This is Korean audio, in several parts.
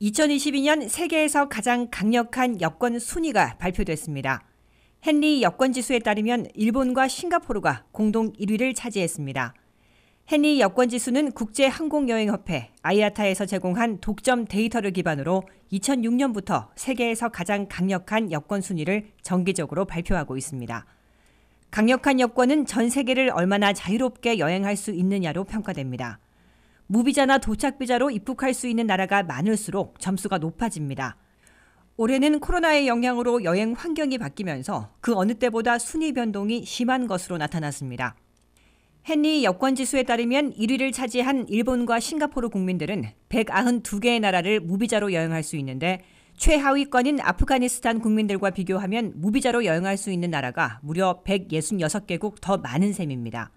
2022년 세계에서 가장 강력한 여권 순위가 발표됐습니다. 헨리 여권 지수에 따르면 일본과 싱가포르가 공동 1위를 차지했습니다. 헨리 여권 지수는 국제 항공여행협회 아이아타에서 제공한 독점 데이터를 기반으로 2006년부터 세계에서 가장 강력한 여권 순위를 정기적으로 발표하고 있습니다. 강력한 여권은 전 세계를 얼마나 자유롭게 여행할 수 있느냐로 평가됩니다. 무비자나 도착비자로 입국할 수 있는 나라가 많을수록 점수가 높아집니다. 올해는 코로나의 영향으로 여행 환경이 바뀌면서 그 어느 때보다 순위 변동이 심한 것으로 나타났습니다. 헨리 여권 지수에 따르면 1위를 차지한 일본과 싱가포르 국민들은 192개의 나라를 무비자로 여행할 수 있는데 최하위권인 아프가니스탄 국민들과 비교하면 무비자로 여행할 수 있는 나라가 무려 166개국 더 많은 셈입니다.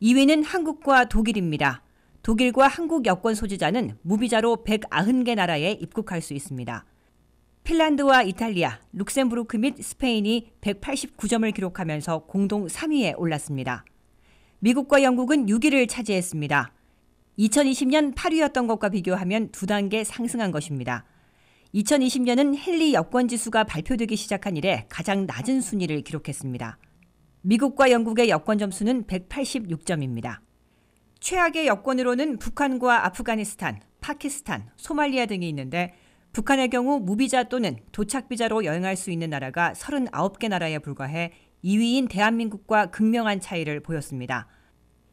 2위는 한국과 독일입니다. 독일과 한국 여권 소지자는 무비자로 190개 나라에 입국할 수 있습니다. 핀란드와 이탈리아, 룩셈부르크 및 스페인이 189점을 기록하면서 공동 3위에 올랐습니다. 미국과 영국은 6위를 차지했습니다. 2020년 8위였던 것과 비교하면 두 단계 상승한 것입니다. 2020년은 헨리 여권 지수가 발표되기 시작한 이래 가장 낮은 순위를 기록했습니다. 미국과 영국의 여권 점수는 186점입니다. 최악의 여권으로는 북한과 아프가니스탄, 파키스탄, 소말리아 등이 있는데 북한의 경우 무비자 또는 도착비자로 여행할 수 있는 나라가 39개 나라에 불과해 2위인 대한민국과 극명한 차이를 보였습니다.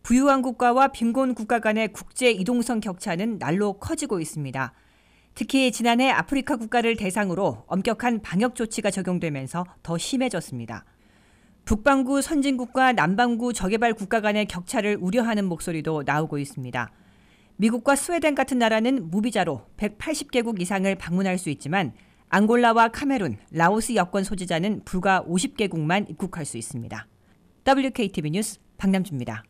부유한 국가와 빈곤 국가 간의 국제 이동성 격차는 날로 커지고 있습니다. 특히 지난해 아프리카 국가를 대상으로 엄격한 방역 조치가 적용되면서 더 심해졌습니다. 북반구 선진국과 남반구 저개발 국가 간의 격차를 우려하는 목소리도 나오고 있습니다. 미국과 스웨덴 같은 나라는 무비자로 180개국 이상을 방문할 수 있지만 앙골라와 카메룬, 라오스 여권 소지자는 불과 50개국만 입국할 수 있습니다. WKTV 뉴스 박남주입니다.